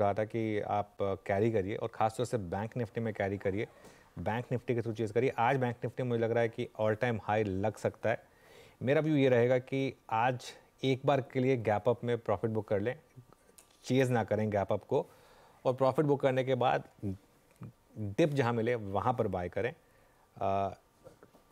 रहा था कि आप कैरी करिए और खासतौर से बैंक निफ्टी में कैरी करिए बैंक निफ्टी के थ्रू चीज़ करिए आज बैंक निफ्टी मुझे लग रहा है कि ऑल टाइम हाई लग सकता है मेरा व्यू ये रहेगा कि आज एक बार के लिए गैप अप में प्रॉफिट बुक कर लें चेज़ ना करें गैप अप को और प्रॉफिट बुक करने के बाद डिप जहाँ मिले वहाँ पर बाय करें आ,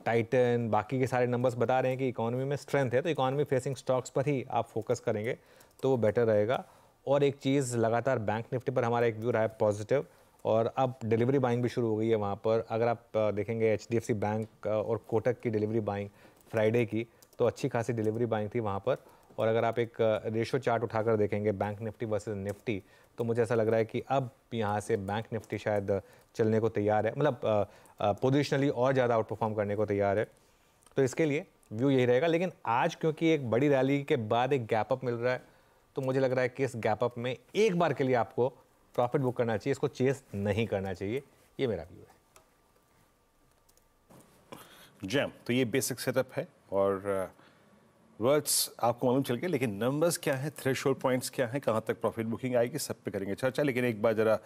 टाइटन बाकी के सारे नंबर्स बता रहे हैं कि इकोनॉमी में स्ट्रेंथ है तो इकोनॉमी फेसिंग स्टॉक्स पर ही आप फोकस करेंगे तो वो बेटर रहेगा और एक चीज़ लगातार बैंक निफ्टी पर हमारा एक व्यू रहा है पॉजिटिव और अब डिलीवरी बाइंग भी शुरू हो गई है वहाँ पर अगर आप देखेंगे एच बैंक और कोटक की डिलीवरी बाइंग फ्राइडे की तो अच्छी खासी डिलीवरी बाइंग थी वहाँ पर और अगर आप एक रेशो चार्ट उठाकर देखेंगे बैंक निफ्टी वर्सेज निफ्टी तो मुझे ऐसा लग रहा है कि अब यहाँ से बैंक निफ्टी शायद चलने को तैयार है मतलब पोजिशनली और ज़्यादा आउट परफॉर्म करने को तैयार है तो इसके लिए व्यू यही रहेगा लेकिन आज क्योंकि एक बड़ी रैली के बाद एक गैप अप मिल रहा है तो मुझे लग रहा है कि इस गैप अप में एक बार के लिए आपको प्रॉफिट बुक करना चाहिए इसको चेस नहीं करना चाहिए ये मेरा व्यू है जैम तो ये बेसिक सेटअप है और वर्ड्स uh, आपको मालूम चल गए लेकिन नंबर्स क्या है थ्रेश पॉइंट्स क्या है कहाँ तक प्रॉफिट बुकिंग आएगी सब पे करेंगे चर्चा लेकिन एक बार ज़रा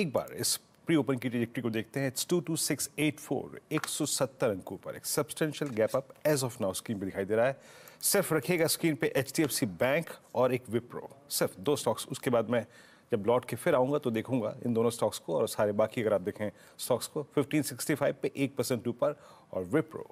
एक बार इस प्री ओपन की ट्रिजेक्ट्री को देखते हैं it's two two six eight four एक सौ सत्तर अंकों पर एक substantial gap up as of now screen पर दिखाई दे रहा है सिर्फ रखिएगा स्क्रीन पे एच बैंक और एक विप्रो सिर्फ दो स्टॉक्स उसके बाद मैं जब लौट के फिर आऊँगा तो देखूंगा इन दोनों स्टॉक्स को और सारे बाकी अगर आप देखें स्टॉक्स को 1565 पे एक परसेंट ऊपर और विप्रो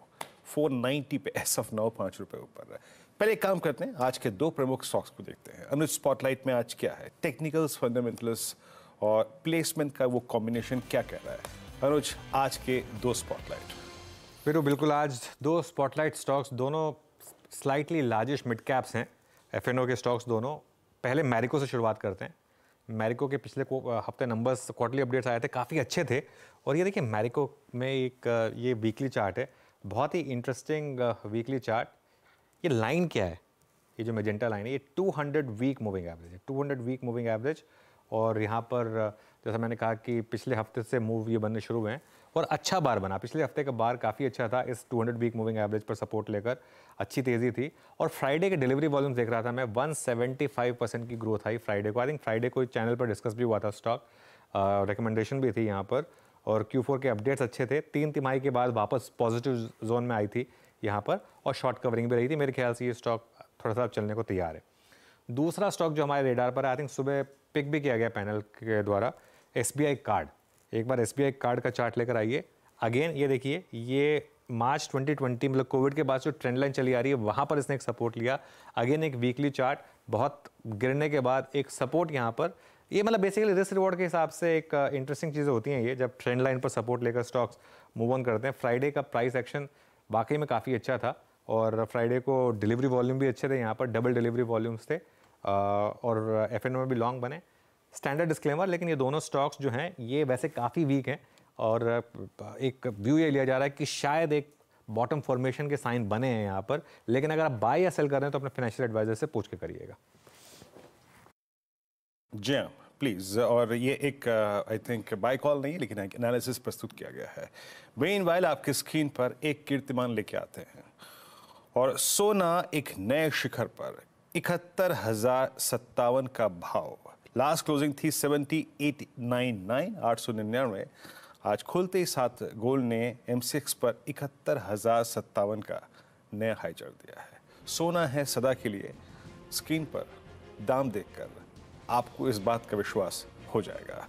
फोर नाइन्टी पे एस ऑफ नाउ पाँच रुपये ऊपर पहले एक काम करते हैं आज के दो प्रमुख स्टॉक्स को देखते हैं अमृत स्पॉटलाइट में आज क्या है टेक्निकल्स फंडामेंटल्स और प्लेसमेंट का वो कॉम्बिनेशन क्या कह रहा है अनुज आज के दो स्पॉटलाइट फिर बिल्कुल आज दो स्पॉटलाइट स्टॉक्स दोनों स्लाइटली लार्जेस्ट मिड कैप्स हैं एफ के स्टॉक्स दोनों पहले मैरिको से शुरुआत करते हैं मैरिको के पिछले हफ्ते नंबर्स क्वार्टरली अपडेट्स आए थे काफ़ी अच्छे थे और ये देखिए मैरिको में एक ये वीकली चार्ट है बहुत ही इंटरेस्टिंग वीकली चार्ट ये लाइन क्या है ये जो मेजेंटा लाइन है ये 200 वीक मूविंग एवरेज है 200 वीक मूविंग एवरेज और यहाँ पर जैसा मैंने कहा कि पिछले हफ्ते से मूव ये बनने शुरू हुए हैं और अच्छा बार बना पिछले हफ्ते का बार काफ़ी अच्छा था इस 200 वीक मूविंग एवरेज पर सपोर्ट लेकर अच्छी तेज़ी थी और फ्राइडे के डिलीवरी वॉल्यूम देख रहा था मैं 175 परसेंट की ग्रोथ आई फ्राइडे को आई थिंक फ्राइडे को चैनल पर डिस्कस भी हुआ था स्टॉक रिकमेंडेशन uh, भी थी यहाँ पर और Q4 के अपडेट्स अच्छे थे तीन तिमाही के बाद वापस पॉजिटिव जोन में आई थी यहाँ पर और शॉर्ट कवरिंग भी रही थी मेरे ख्याल से ये स्टॉक थोड़ा सा चलने को तैयार है दूसरा स्टॉक जो हमारे रेडार पर आई थिंक सुबह पिक भी किया गया पैनल के द्वारा एस कार्ड एक बार एस कार्ड का चार्ट लेकर आइए अगेन ये देखिए ये मार्च 2020 मतलब कोविड के बाद जो ट्रेंड लाइन चली आ रही है वहाँ पर इसने एक सपोर्ट लिया अगेन एक वीकली चार्ट बहुत गिरने के बाद एक सपोर्ट यहाँ पर ये मतलब बेसिकली रिस्क रिवॉर्ड के हिसाब से एक इंटरेस्टिंग uh, चीज़ें होती हैं ये जब ट्रेंड लाइन पर सपोर्ट लेकर स्टॉक्स मूव ऑन करते हैं फ्राइडे का प्राइस एक्शन वाकई में काफ़ी अच्छा था और फ्राइडे को डिलीवरी वॉल्यूम भी अच्छे थे यहाँ पर डबल डिलीवरी वॉल्यूम्स थे और एफ में भी लॉन्ग बने स्टैंडर्ड डिस्क्लेमर लेकिन ये दोनों स्टॉक्स जो हैं ये वैसे काफ़ी वीक हैं और एक व्यू ये लिया जा रहा है कि शायद एक बॉटम फॉर्मेशन के साइन बने हैं यहाँ पर लेकिन अगर आप बाय या सेल कर रहे हैं तो अपने फाइनेंशियल एडवाइजर से पूछ के करिएगा जी हाँ प्लीज़ और ये एक आई थिंक बाय कॉल नहीं लेकिन एक एनालिसिस प्रस्तुत किया गया है मेन वाइल आपके स्क्रीन पर एक कीर्तिमान लेके आते हैं और सोना एक नए शिखर पर इकहत्तर हजार सत्तावन का भाव लास्ट क्लोजिंग थी सेवेंटी एट नाइन नाइन आठ सौ निन्यानवे आज खोलते ही साथ गोल ने एम सिक्स पर इकहत्तर हजार सत्तावन का नया हाई चढ़ दिया है सोना है सदा के लिए स्क्रीन पर दाम देखकर आपको इस बात का विश्वास हो जाएगा